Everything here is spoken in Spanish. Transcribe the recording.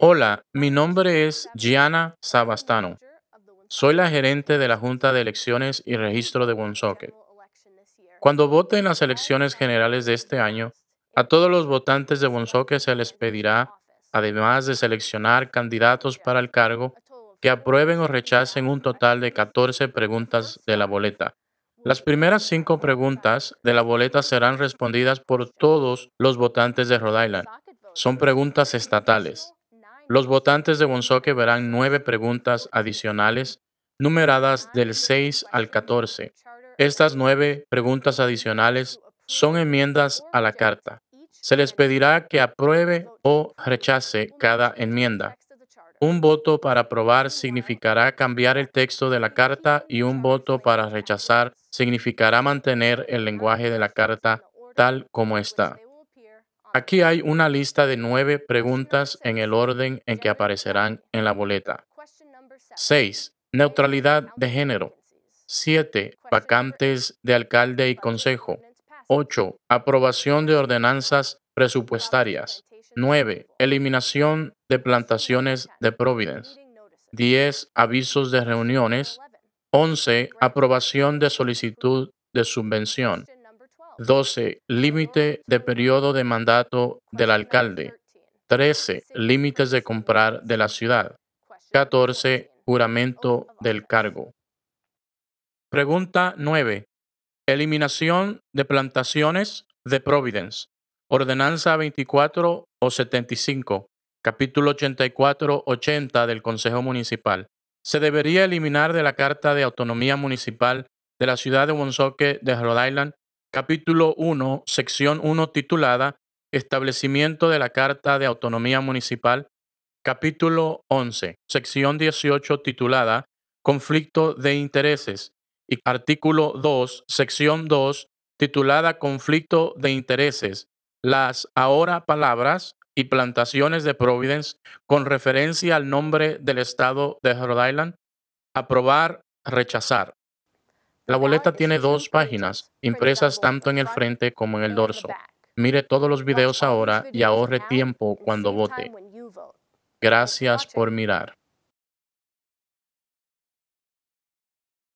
Hola, mi nombre es Gianna Sabastano. Soy la gerente de la Junta de Elecciones y Registro de Woonsocket. Cuando vote en las elecciones generales de este año, a todos los votantes de Woonsocket se les pedirá, además de seleccionar candidatos para el cargo, que aprueben o rechacen un total de 14 preguntas de la boleta. Las primeras cinco preguntas de la boleta serán respondidas por todos los votantes de Rhode Island. Son preguntas estatales. Los votantes de Bonsoque verán nueve preguntas adicionales numeradas del 6 al 14. Estas nueve preguntas adicionales son enmiendas a la carta. Se les pedirá que apruebe o rechace cada enmienda. Un voto para aprobar significará cambiar el texto de la carta y un voto para rechazar significará mantener el lenguaje de la carta tal como está. Aquí hay una lista de nueve preguntas en el orden en que aparecerán en la boleta. 6. Neutralidad de género. 7. Vacantes de alcalde y consejo. 8. Aprobación de ordenanzas presupuestarias. 9. Eliminación de plantaciones de Providence. 10. Avisos de reuniones. 11. Aprobación de solicitud de subvención. 12. Límite de periodo de mandato del alcalde. 13. Límites de comprar de la ciudad. 14. Juramento del cargo. Pregunta 9. Eliminación de plantaciones de Providence. Ordenanza 24 o 75, capítulo 84-80 del Consejo Municipal. Se debería eliminar de la Carta de Autonomía Municipal de la ciudad de Woonsocket de Rhode Island capítulo 1, sección 1 titulada Establecimiento de la Carta de Autonomía Municipal, capítulo 11, sección 18 titulada Conflicto de Intereses y artículo 2, sección 2 titulada Conflicto de Intereses, las ahora palabras y plantaciones de Providence con referencia al nombre del estado de Rhode Island, aprobar, rechazar. La boleta tiene dos páginas, impresas tanto en el frente como en el dorso. Mire todos los videos ahora y ahorre tiempo cuando vote. Gracias por mirar.